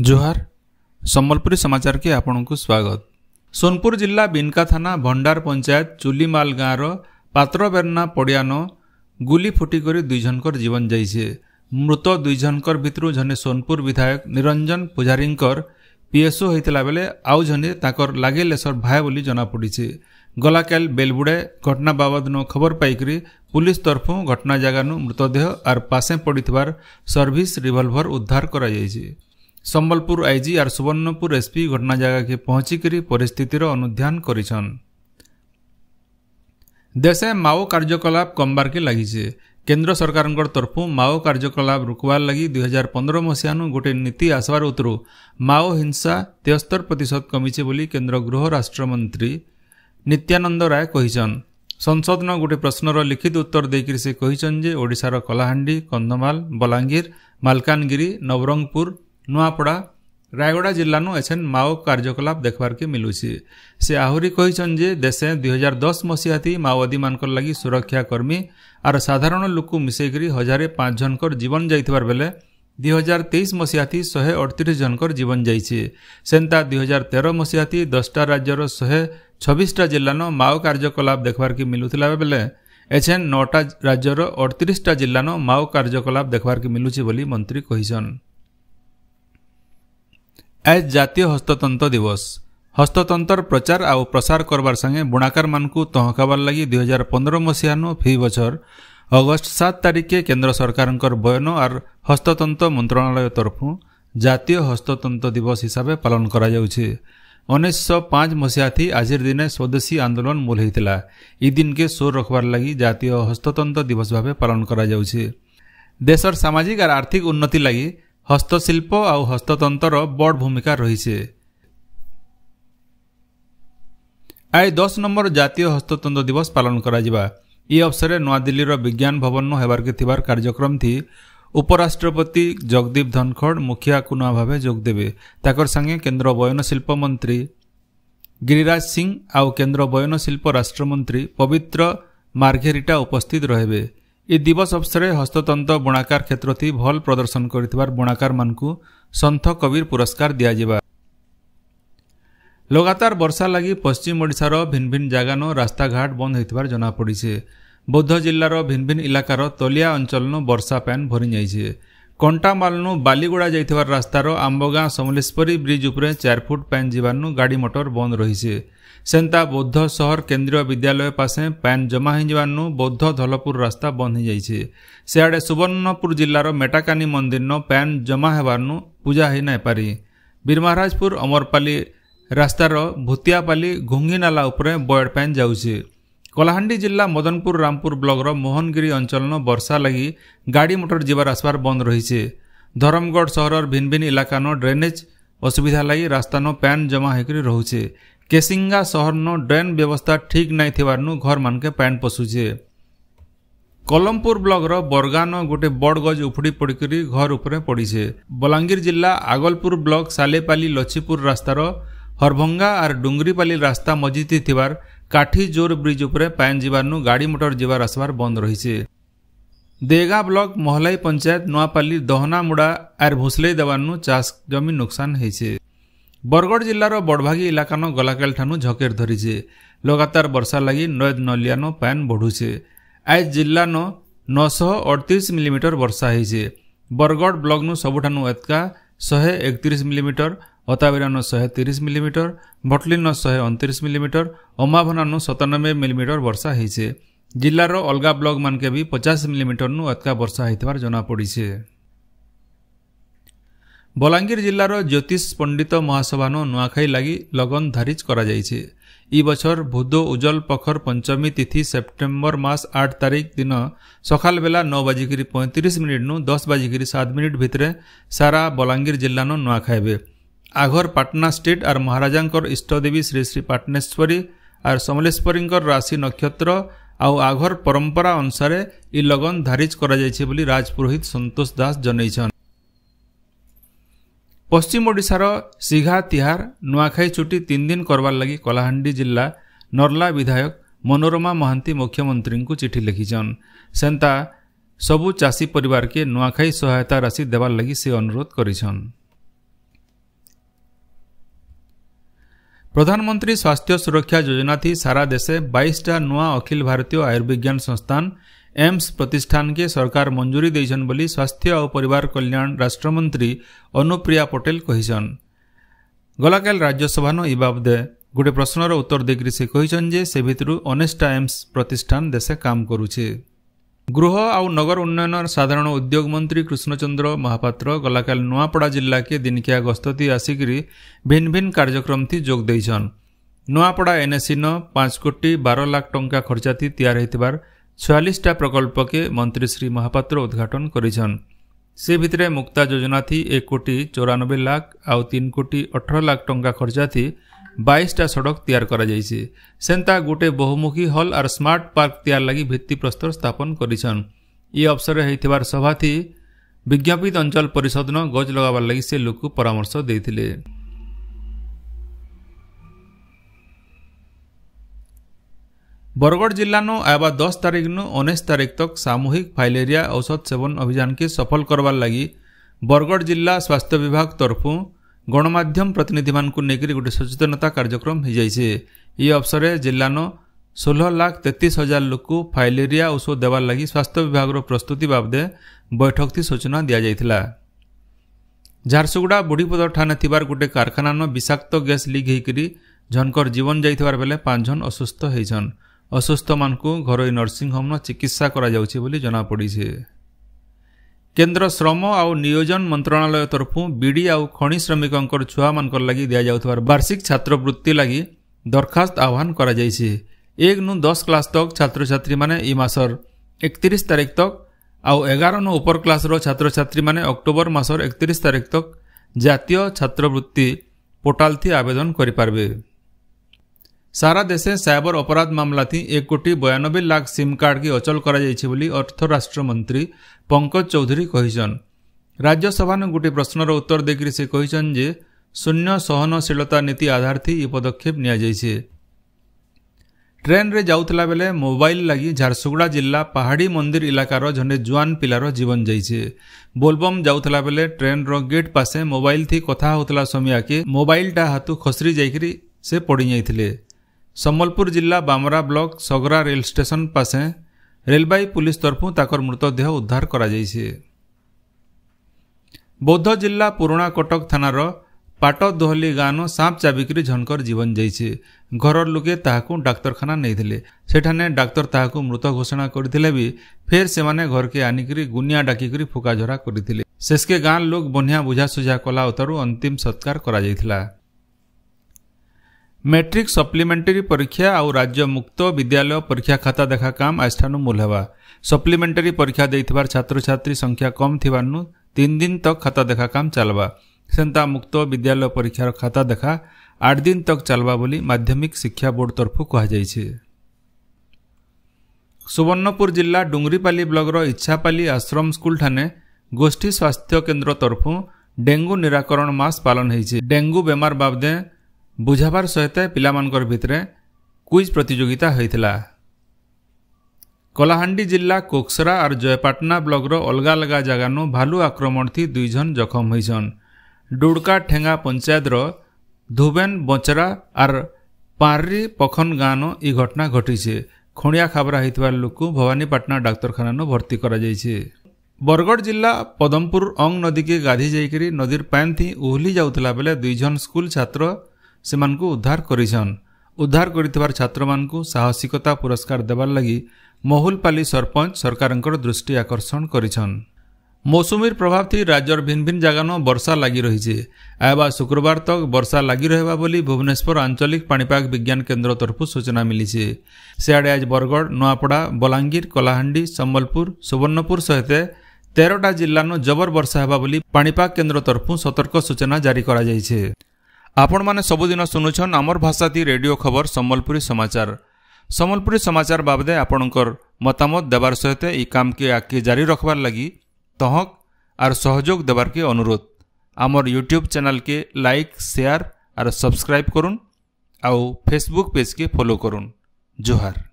जुह सम्बल सोनपुर जिल्ला बिनका थान भण्डार पञ्चायत चुलीमाल् गाँ र पत्रबे पडियन गुली फुटिक दुईजनको जीवन जान्छ मृत दुईजनको भित्र जनै सोनपुर विधायक निरञ्जन पूजारी पिएसओ हुने लागेलेसर भाय बोली जनापि गलाकेल्ल बेलबुडा घटना बाबदमा खबर पाइकरी पुलिस तरफु घटना जगानु मृतदेह अर पासे पडिथा सर्भिस रिभलभर उद्धार गरि सम्भलपुर आइजिआर सुबर्णपुर एसपि घटना जा पहुँच परिस्थिति अनुध्वान गरिन् देशकलाप कम्बारकी लाग केन्द्र सरकारको तरफु माओ कर्जकलाप रोकि दुई हजार पन्ध्र मसहानु गोटे नीति आसबार ओतृ माओ हिंसा तेस्तर प्रतिशत कमिची केन्द्र गृह राष्ट्रमन्त्री नित्यान रायन संसदमा गोटे प्रश्न र लिखित उत्तरदेखिन्डार कलाहाँ कन्धमाल बलाङ्गीर मालकानगिरी नवरङपुर ନୂଆପଡ଼ା ରାୟଗଡ଼ା ଜିଲ୍ଲାନୁ ଏଛେନ୍ ମାଓ କାର୍ଯ୍ୟକଳାପ ଦେଖ୍ବାର୍କେ ମିଲୁଛି ସେ ଆହୁରି କହିଛନ୍ ଯେ ଦେଶେ ଦୁଇହଜାର ଦଶ ମସିହାତି ମାଓବାଦୀମାନଙ୍କର ଲାଗି ସୁରକ୍ଷାକର୍ମୀ ଆର୍ ସାଧାରଣ ଲୋକକୁ ମିଶେଇକରି ହଜାରେ ପାଞ୍ଚ ଜଣଙ୍କର ଜୀବନ ଯାଇଥିବାର ବେଲେ ଦୁଇହଜାର ତେଇଶ ମସିହାତି ଶହେ ଅଡ଼ତିରିଶ ଜଣଙ୍କର ଜୀବନ ଯାଇଛି ସେନ୍ତା ଦୁଇହଜାର ତେର ମସିହାତି ଦଶଟା ରାଜ୍ୟର ଶହେ ଛବିଶଟା ଜିଲ୍ଲାନ ମାଓ କାର୍ଯ୍ୟକଳାପ ଦେଖ୍ବାର୍କେ ମିଲୁଥିଲା ବେଲେ ଏଛେନ୍ ନଅଟା ରାଜ୍ୟର ଅଡ଼ତିରିଶଟା ଜିଲ୍ଲାନ ମାଓ କାର୍ଯ୍ୟକଳାପ ଦେଖ୍ବାର୍କେ ମିଲୁଛି ବୋଲି ମନ୍ତ୍ରୀ କହିଛନ୍ আজ জাতীয় হস্ততন্ত্র দিবস হস্ততন্ত্রর প্রচার আউ প্রসার করবার সঙ্গে বুণাকার মানুষ তহকাবার লাগি দুই হাজার পনেরো মশিয়া ফি বছৰ অগস্ট সাত তাৰিখে কেন্দ্ৰ সৰকাৰঙ্কৰ বয়ন আৰু হস্ততন্ত্ৰ মন্ত্ৰণালয় তৰফু জাতীয় হস্ততন্ত্ৰ দিবস হিসাবে পালন কৰা যাচ্ছে উনিশশো পাঁচ মশিয়া দিনে স্বদেশী আন্দোলন মূল হৈছিল ই দিনকে সোর রখবার লাগি জাতীয় হস্ততন্ত্র দিবস ভাবে পালন কৰা যাচ্ছে দেশেৰ সামাজিক আৰ আৰ্থিক উন্নতি লাগি হস্তশিল্প আৰু হস্ততন্ত্ৰৰ বড় ভূমিকা ৰৈছে ଆଜି ଦଶ ନମ୍ବର ଜାତୀୟ ହସ୍ତତନ୍ତ ଦିବସ ପାଳନ କରାଯିବା ଏହି ଅବସରରେ ନୂଆଦିଲ୍ଲୀର ବିଜ୍ଞାନ ଭବନ ହେବାର୍କେ ଥିବାର କାର୍ଯ୍ୟକ୍ରମଥି ଉପରାଷ୍ଟ୍ରପତି ଜଗଦୀପ ଧନଖଡ଼ ମୁଖିଆ କୁନୁଆ ଭାବେ ଯୋଗଦେବେ ତାଙ୍କର ସାଙ୍ଗେ କେନ୍ଦ୍ର ବୟନଶିଳ୍ପ ମନ୍ତ୍ରୀ ଗିରିରାଜ ସିଂ ଆଉ କେନ୍ଦ୍ର ବୟନଶିଳ୍ପ ରାଷ୍ଟ୍ରମନ୍ତ୍ରୀ ପବିତ୍ର ମାର୍ଘେରିଟା ଉପସ୍ଥିତ ରହିବେ ଏ ଦିବସ ଅବସରରେ ହସ୍ତତନ୍ତ ବୁଣାକାର କ୍ଷେତ୍ରଟି ଭଲ ପ୍ରଦର୍ଶନ କରିଥିବାର ବୁଣାକାରମାନଙ୍କୁ ସନ୍ଥ କବିର ପୁରସ୍କାର ଦିଆଯିବା ଲଗାତାର ବର୍ଷା ଲାଗି ପଶ୍ଚିମ ଓଡ଼ିଶାର ଭିନ୍ ଭିନ୍ ଜାଗାନ ରାସ୍ତାଘାଟ ବନ୍ଦ ହୋଇଥିବାର ଜଣାପଡ଼ିଛି ବୌଦ୍ଧ ଜିଲ୍ଲାର ଭିନ୍ ଭିନ୍ ଇଲାକାର ତଳିଆ ଅଞ୍ଚଳନ ବର୍ଷା ପାନ୍ ଭରିଯାଇଛି କଣ୍ଟାମାଲନୁ ବାଲିଗୁଡ଼ା ଯାଇଥିବାର ରାସ୍ତାର ଆମ୍ବଗାଁ ସମଲେଶ୍ୱରୀ ବ୍ରିଜ୍ ଉପରେ ଚାରି ଫୁଟ ପାନ୍ ଯିବାରୁ ଗାଡ଼ି ମଟର ବନ୍ଦ ରହିଛି ସେନ୍ତା ବୌଦ୍ଧ ସହର କେନ୍ଦ୍ରୀୟ ବିଦ୍ୟାଳୟ ପାଶେ ପାନ୍ ଜମା ହୋଇଯିବାରୁ ବୌଦ୍ଧ ଧଲପୁର ରାସ୍ତା ବନ୍ଦ ହୋଇଯାଇଛି ସେଆଡ଼େ ସୁବର୍ଣ୍ଣପୁର ଜିଲ୍ଲାର ମେଟାକାନି ମନ୍ଦିରନ ପାନ୍ ଜମା ହେବାରୁ ପୂଜା ହୋଇନାଇପାରି ବୀରମହାରାଜପୁର ଅମରପାଲି ରାସ୍ତାର ଭୁତିଆପାଲି ଘୁଙ୍ଗିନାଲା ଉପରେ ବୟଡ଼ ପାନ୍ ଯାଉଛି କଲାହାଣ୍ଡି ଜିଲ୍ଲା ମଦନପୁର ରାମପୁର ବ୍ଲକର ମୋହନଗିରି ଅଞ୍ଚଳନ ବର୍ଷା ଲାଗି ଗାଡ଼ି ମଟର ଯିବାର ଆସିବାର ବନ୍ଦ ରହିଛି ଧରମଗଡ଼ ସହରର ଭିନ୍ଭିନ୍ ଇଲାକାନ ଡ୍ରେନେଜ୍ ଅସୁବିଧା ଲାଗି ରାସ୍ତାନ ପ୍ୟାନ୍ ଜମା ହେଇକରି ରହୁଛେ କେସିଙ୍ଗା ସହରନ ଡ୍ରେନ୍ ବ୍ୟବସ୍ଥା ଠିକ୍ ନାଇଁ ଥିବାରନୁ ଘରମାନକେ ପ୍ୟାନ୍ ପଶୁଛେ କଲମପୁର ବ୍ଲକର ବରଗାନ ଗୋଟେ ବଡ଼ ଗଜ ଉଫୁଡ଼ି ପଡ଼ିକରି ଘର ଉପରେ ପଡ଼ିଛେ ବଲାଙ୍ଗୀର ଜିଲ୍ଲା ଆଗଲପୁର ବ୍ଲକ ସାଲେପାଲି ଲଛିପୁର ରାସ୍ତାର ହରଭଙ୍ଗା ଆର୍ ଡୁଙ୍ଗରିପାଲି ରାସ୍ତା ମଜିତି ଥିବାର କାଠିଜୋର ବ୍ରିଜ୍ ଉପରେ ପାଏନ୍ ଯିବାର୍ନୁ ଗାଡ଼ିମଟର ଯିବାର ଆସବାର ବନ୍ଦ ରହିଛି ଦେଗା ବ୍ଲକ ମହଲାଇ ପଞ୍ଚାୟତ ନୂଆପାଲି ଦହନାମୁଡ଼ା ଆର୍ ଭୁସଲେଇ ଦେବାର୍ନୁ ଚାଷ ଜମି ନୁକସାନ ହେଇଛି ବରଗଡ଼ ଜିଲ୍ଲାର ବଡ଼ଭାଗି ଇଲାକାନ ଗଲାକାଲିଠାନୁ ଝକେର ଧରିଛି ଲଗାତାର ବର୍ଷା ଲାଗି ନଏଦ ନଲିଆନ ପାଏନ୍ ବଢ଼ୁଛେ ଆଜି ଜିଲ୍ଲାନ ନଅଶହ ଅଠତିରିଶ ମିଲିମିଟର ବର୍ଷା ହେଇଛି ବରଗଡ଼ ବ୍ଲକନୁ ସବୁଠାନୁ ଏତକା ଶହେ ଏକତିରିଶ ମିଲିମିଟର ଅତାବିରାନୁ ଶହେ ତିରିଶ ମିଲିମିଟର ଭଟଲିନ ଶହେ ଅଣତିରିଶ ମିଲିମିଟର ଅମାଭନାନୁ ସତାନବେ ମିଲିମିଟର ବର୍ଷା ହେଇଛେ ଜିଲ୍ଲାର ଅଲଗା ବ୍ଲକମାନକେ ବି ପଚାଶ ମିଲିମିଟରନୁ ଏତକା ବର୍ଷା ହେଇଥିବାର ଜଣାପଡ଼ିଛେ ବଲାଙ୍ଗୀର ଜିଲ୍ଲାର ଜ୍ୟୋତିଷ ପଣ୍ଡିତ ମହାସଭାନୁ ନୂଆଖାଇ ଲାଗି ଲଗନ ଧାରିଜ କରାଯାଇଛି ଇ ବଛର ଭୁଦୋ ଉଜଲ ପଖର ପଞ୍ଚମୀ ତିଥି ସେପ୍ଟେମ୍ବର ମାସ ଆଠ ତାରିଖ ଦିନ ସକାଳ ବେଲା ନଅ ବାଜିକିରି ପଇଁତିରିଶ ମିନିଟ୍ନୁ ଦଶ ବାଜିକିରି ସାତ ମିନିଟ୍ ଭିତରେ ସାରା ବଲାଙ୍ଗୀର ଜିଲ୍ଲାନୁ ନୂଆଖାଇବେ আঘৰ পাটনা ষ্টেট আৰু মহাৰাজাংৰ ইষ্টদেৱী শ্ৰী শ্ৰী পাটনেশ্বৰী আৰু সমলেশ্বৰীৰ ৰাশি নক্ষত্ৰ আৰু আগৰ পৰম্পৰা অনুসাৰে ই লগন ধাৰিজ কৰা বুলি ৰাজপুৰোহিত সন্তোষ দাস জনাইছন পশ্চিম ওড়শাৰ সিঘা তিহাৰ নুৱাখাই ছুটি তিনিদিন কৰবাৰ লাগি কলাহাণ্ডি জিলা নৰলা বিধায়ক মনোৰমা মহাণ্টি মুখ্যমন্ত্ৰীক চিঠি লিখিছন সেনা সবু চাষী পৰিবাৰকে নুৱাখাই সহায়তা ৰাশি দেৱাৰ লাগি সেই অনুৰোধ কৰিছন্ত પ્રધાનમંત્રી સ્વાસ્થ્ય સુરક્ષા યોજનાથી સારા દેશે બાઇશટા નૂઆ અખિલ ભારતીય આયુર્વિજ્ઞાન સંસ્થાન એમ્સ પ્રતિષ્ઠાનકે સરકાર મંજૂરી ଦେଇଛନ୍ ବୋଲି ସ୍ୱାସ୍ଥ୍ୟ ଓ ପରିବାର କଲ୍ୟାଣ ରାଷ୍ଟ୍ରମନ୍ତ୍ରୀ ଅନୁପ୍ରିୟା ପଟେଲ କହିଛନ୍ ଗଲାକାଲ ରାଜ୍ୟସଭାନ ଇ ବାବଦେ ଗୋଟେ ପ୍ରଶ୍ନର ଉତ୍ତର ଦେଇକରି ସେ କହିଛନ୍ ଯେ ସେ ଭିତରୁ ଅନେଷ୍ଟା ଏମ୍ସ ପ୍ରତିଷ୍ଠାନ ଦେଶେ କାମ କରୁଛି ଗୃହ ଆଉ ନଗର ଉନ୍ନୟନ ସାଧାରଣ ଉଦ୍ୟୋଗ ମନ୍ତ୍ରୀ କୃଷ୍ଣଚନ୍ଦ୍ର ମହାପାତ୍ର ଗଲାକାଲି ନୂଆପଡ଼ା ଜିଲ୍ଲାକେ ଦିନିକିଆ ଗସ୍ତତି ଆସିକିରି ଭିନ୍ ଭିନ୍ କାର୍ଯ୍ୟକ୍ରମଥି ଯୋଗ ଦେଇଛନ୍ ନୂଆପଡ଼ା ଏନ୍ଏସିନ ପାଞ୍ଚ କୋଟି ବାର ଲାଖ ଟଙ୍କା ଖର୍ଚ୍ଚାତି ତିଆରି ହେଇଥିବାର ଛୟାଳିଶଟା ପ୍ରକଳ୍ପକେ ମନ୍ତ୍ରୀ ଶ୍ରୀ ମହାପାତ୍ର ଉଦ୍ଘାଟନ କରିଛନ୍ ସେ ଭିତରେ ମୁକ୍ତା ଯୋଜନାଥି ଏକ କୋଟି ଚଉରାନବେ ଲାଖ ଆଉ ତିନି କୋଟି ଅଠର ଲାଖ ଟଙ୍କା ଖର୍ଚ୍ଚାଥି ବାଇଶଟା ସଡ଼କ ତିଆରି କରାଯାଇଛି ସେନ୍ତା ଗୋଟେ ବହୁମୁଖୀ ହଲ୍ ଆର୍ ସ୍ମାର୍ଟ ପାର୍କ ତିଆରି ଲାଗି ଭିତ୍ତିପ୍ରସ୍ତର ସ୍ଥାପନ କରିଛନ୍ ଇ ଅବସରରେ ହେଇଥିବାର ସଭାଥି ବିଜ୍ଞପିତ ଅଞ୍ଚଳ ପରିଷଦ ଗଜ ଲଗାଇବାର ଲାଗି ସେ ଲୋକ ପରାମର୍ଶ ଦେଇଥିଲେ ବରଗଡ଼ ଜିଲ୍ଲାନ ଆଇବା ଦଶ ତାରିଖନୁ ଉଣେଇଶ ତାରିଖ ତକ୍ ସାମୁହିକ ଫାଇଲେରିଆ ଔଷଧ ସେବନ ଅଭିଯାନକେ ସଫଲ କରବାର୍ ଲାଗି ବରଗଡ଼ ଜିଲ୍ଲା ସ୍ୱାସ୍ଥ୍ୟ ବିଭାଗ ତରଫୁ ଗଣମାଧ୍ୟମ ପ୍ରତିନିଧିମାନଙ୍କୁ ନେଇକରି ଗୋଟିଏ ସଚେତନତା କାର୍ଯ୍ୟକ୍ରମ ହୋଇଯାଇଛି ଏହି ଅବସରରେ ଜିଲ୍ଲାନ ଷୋହଳ ଲାଖ ତେତିଶ ହଜାର ଲୋକ ଫାଇଲେରିଆ ଔଷଧ ଦେବା ଲାଗି ସ୍ୱାସ୍ଥ୍ୟ ବିଭାଗର ପ୍ରସ୍ତୁତି ବାବଦେ ବୈଠକଟି ସୂଚନା ଦିଆଯାଇଥିଲା ଝାରସୁଗୁଡ଼ା ବୁଢ଼ୀପଦର ଠାନେ ଥିବାର ଗୋଟିଏ କାରଖାନାର ବିଷାକ୍ତ ଗ୍ୟାସ୍ ଲିକ୍ ହୋଇକରି ଝନ୍କର ଜୀବନ ଯାଇଥିବାର ବେଳେ ପାଞ୍ଚ ଜଣ ଅସୁସ୍ଥ ହୋଇଛନ୍ ଅସୁସ୍ଥମାନଙ୍କୁ ଘରୋଇ ନର୍ସିଂହୋମ୍ର ଚିକିତ୍ସା କରାଯାଉଛି ବୋଲି ଜଣାପଡ଼ିଛି କେନ୍ଦ୍ର ଶ୍ରମ ଆଉ ନିୟୋଜନ ମନ୍ତ୍ରଣାଳୟ ତରଫୁ ବିଡ଼ି ଆଉ ଖଣି ଶ୍ରମିକଙ୍କର ଛୁଆମାନଙ୍କର ଲାଗି ଦିଆଯାଉଥିବାର ବାର୍ଷିକ ଛାତ୍ରବୃତ୍ତି ଲାଗି ଦରଖାସ୍ତ ଆହ୍ୱାନ କରାଯାଇଛି ଏକ ନୁ ଦଶ କ୍ଲାସ୍ ତକ୍ ଛାତ୍ରଛାତ୍ରୀମାନେ ଏଇ ମାସର ଏକତିରିଶ ତାରିଖ ତକ୍ ଆଉ ଏଗାର ନୁ ଉପର କ୍ଲାସ୍ର ଛାତ୍ରଛାତ୍ରୀମାନେ ଅକ୍ଟୋବର ମାସର ଏକତିରିଶ ତାରିଖ ତକ୍ ଜାତୀୟ ଛାତ୍ରବୃତ୍ତି ପୋର୍ଟାଲ୍ଥି ଆବେଦନ କରିପାରିବେ સારા દેશે સાયબર અપરાધ મામલાથી એક કોટી બયાનબે લાખ સિમ કાર્ડ કે અચલ କରାଯାଇଛି ବୋଲି ଅର୍ଥରାଷ୍ଟ୍ରମନ୍ତ୍ରୀ ପଙ୍କଜ ଚୌଧୁରୀ କହିଛନ୍ ରାଜ୍ୟସଭାରେ ଗୋଟିଏ ପ୍ରଶ୍ନର ଉତ୍ତର ଦେଇକରି ସେ କହିଛନ୍ ଯେ ଶୂନ୍ୟ ସହନଶୀଳତା ନୀତି ଆଧାରଥି ଏ ପଦକ୍ଷେପ ନିଆଯାଇଛି ଟ୍ରେନ୍ରେ ଯାଉଥିଲା ବେଳେ ମୋବାଇଲ ଲାଗି ଝାରସୁଗୁଡ଼ା ଜିଲ୍ଲା ପାହାଡ଼ି ମନ୍ଦିର ଇଲାକାର ଜଣେ ଜୁଆନ୍ ପିଲାର ଜୀବନ ଯାଇଛି ବୋଲବମ୍ ଯାଉଥିଲା ବେଳେ ଟ୍ରେନ୍ର ଗେଟ୍ ପାଶେ ମୋବାଇଲଥି କଥା ହେଉଥିଲା ସମୟାକେ ମୋବାଇଲଟା ହାତୁ ଖସରି ଯାଇକରି ସେ ପଡ଼ିଯାଇଥିଲେ ସମ୍ବଲପୁର ଜିଲ୍ଲା Bamra block Sagra rail station ପାଶେ ରେଲବାଇ ପୁଲିସ ତରଫୁ ତାଙ୍କର ମୃତଦେହ ଉଦ୍ଧାର କରାଯାଇଛି ବୌଦ୍ଧ ଜିଲ୍ଲା ପୁରୁଣା କଟକ ଥାନାର ପାଟଦୋହଲି ଗାଁ ନ ସାପ ଚାବିକରି ଝନକର ଜୀବନ ଯାଇଛି ଘରର ଲୋକେ ତାହାକୁ ଡାକ୍ତରଖାନା ନେଇଥିଲେ ସେଠାରେ ଡାକ୍ତର ତାହାକୁ ମୃତ ଘୋଷଣା କରିଥିଲେ ବି ଫେର ସେମାନେ ଘରକେ ଆଣିକରି ଗୁନିଆ ଡାକିକରି ଫୁକାଝରା କରିଥିଲେ ଶେଷକେ ଗାଁ ଲୋକ ବନିଆ ବୁଝାସୁଝା କଲା ଉତାରୁ ଅନ୍ତିମ ସତ୍କାର କରାଯାଇଥିଲା મેટ્રિક સપ્લિમેન્ટરી પરીક્ષા આઉ રાજ્ય મુક્ત વિદ્યાલય પરીક્ષા ખાતા દેખા કામ આસ્થાનું મૂલ ହେବା સપ્લિમેન્ટરી પરીક્ષા ଦେଇଥିବାର ଛାତ୍ରଛାତ୍ରୀ ସଂଖ୍ୟା କମ୍ ଥିବାରୁ ତିନି ଦିନ ତକ୍ ଖାତା ଦେଖା କାମ ଚାଲବା ସେନ୍ତା ମୁକ୍ତ ବିଦ୍ୟାଳୟ ପରୀକ୍ଷାର ଖାତା ଦେଖା ଆଠ ଦିନ ତକ୍ ଚାଲବା ବୋଲି ମାଧ୍ୟମିକ ଶିକ୍ଷା ବୋର୍ଡ ତରଫରୁ କୁହାଯାଇଛି ସୁବର୍ଣ୍ଣପୁର ଜିଲ୍ଲା ଡୁଙ୍ଗରିପାଲି ବ୍ଲକର ଇଚ୍ଛାପାଲି ଆଶ୍ରମ ସ୍କୁଲ ଠାନେ ଗୋଷ୍ଠୀ ସ୍ୱାସ୍ଥ୍ୟ କେନ୍ଦ୍ର ତରଫରୁ ଡେଙ୍ଗୁ ନିରାକରଣ ମାସ ପାଳନ ହୋଇଛି ଡେଙ୍ଗୁ ବେମାର ବାବଦେ ବୁଝାବାର ସହିତ ପିଲାମାନଙ୍କର ଭିତରେ କୁଇଜ୍ ପ୍ରତିଯୋଗିତା ହୋଇଥିଲା କଲାହାଣ୍ଡି ଜିଲ୍ଲା କୋକ୍ସରା ଆର୍ ଜୟପାଟନା ବ୍ଲକର ଅଲଗା ଅଲଗା ଜାଗାନୁ ଭାଲୁ ଆକ୍ରମଣ ଥି ଦୁଇଜଣ ଜଖମ ହୋଇଛନ୍ ଡୁଡ଼କା ଠେଙ୍ଗା ପଞ୍ଚାୟତର ଧୁବେନ ବଚରା ଆର୍ ପାର୍ରି ପଖନ ଗାଁନୁ ଇ ଘଟଣା ଘଟିଛେ ଖଣିଆ ଖାବରା ହୋଇଥିବା ଲୋକଙ୍କୁ ଭବାନୀପାଟଣା ଡାକ୍ତରଖାନାନୁ ଭର୍ତ୍ତି କରାଯାଇଛି ବରଗଡ଼ ଜିଲ୍ଲା ପଦମପୁର ଅଙ୍ଗ ନଦୀକେ ଗାଧି ଯାଇକରି ନଦୀର ଥି ଉହଲି ଯାଉଥିଲା ବେଳେ ଦୁଇଜଣ ସ୍କୁଲ ଛାତ୍ର ସେମାନଙ୍କୁ ଉଦ୍ଧାର କରିଛନ୍ ଉଦ୍ଧାର କରିଥିବାର ଛାତ୍ରମାନଙ୍କୁ ସାହସିକତା ପୁରସ୍କାର ଦେବାର ଲାଗି ମହୁଲପାଲି ସରପଞ୍ଚ ସରକାରଙ୍କର ଦୃଷ୍ଟି ଆକର୍ଷଣ କରିଛନ୍ ମୌସୁମୀର ପ୍ରଭାବ ଥି ରାଜ୍ୟର ଭିନ୍ ଭିନ୍ ଜାଗାନ ବର୍ଷା ଲାଗି ରହିଛି ଆଇବା ଶୁକ୍ରବାର ତକ୍ ବର୍ଷା ଲାଗି ରହିବା ବୋଲି ଭୁବନେଶ୍ୱର ଆଞ୍ଚଳିକ ପାଣିପାଗ ବିଜ୍ଞାନ କେନ୍ଦ୍ର ତରଫରୁ ସୂଚନା ମିଳିଛି ସେଆଡ଼େ ଆଜି ବରଗଡ଼ ନୂଆପଡ଼ା ବଲାଙ୍ଗୀର କଳାହାଣ୍ଡି ସମ୍ବଲପୁର ସୁବର୍ଣ୍ଣପୁର ସହିତ ତେରଟା ଜିଲ୍ଲାନ ଜବର ବର୍ଷା ହେବା ବୋଲି ପାଣିପାଗ କେନ୍ଦ୍ର ତରଫରୁ ସତର୍କ ସୂଚନା ଜାରି କରାଯାଇଛି ଆପଣମାନେ ସବୁଦିନ ଶୁଣୁଛନ୍ ଆମର୍ ଭାଷାତି ରେଡିଓ ଖବର ସମ୍ବଲପୁରୀ ସମାଚାର ସମ୍ବଲପୁରୀ ସମାଚାର ବାବଦେ ଆପଣଙ୍କର ମତାମତ ଦେବାର ସହିତ ଏହି କାମକେ ଆଗକେ ଜାରି ରଖବାର୍ ଲାଗି ତହକ୍ ଆର୍ ସହଯୋଗ ଦେବାର୍କେ ଅନୁରୋଧ ଆମର ୟୁଟ୍ୟୁବ୍ ଚ୍ୟାନେଲ୍କେ ଲାଇକ୍ ସେୟାର୍ ଆର୍ ସବସ୍କ୍ରାଇବ୍ କରୁନ୍ ଆଉ ଫେସବୁକ୍ ପେଜ୍କେ ଫଲୋ କରୁନ୍ ଜୁହାର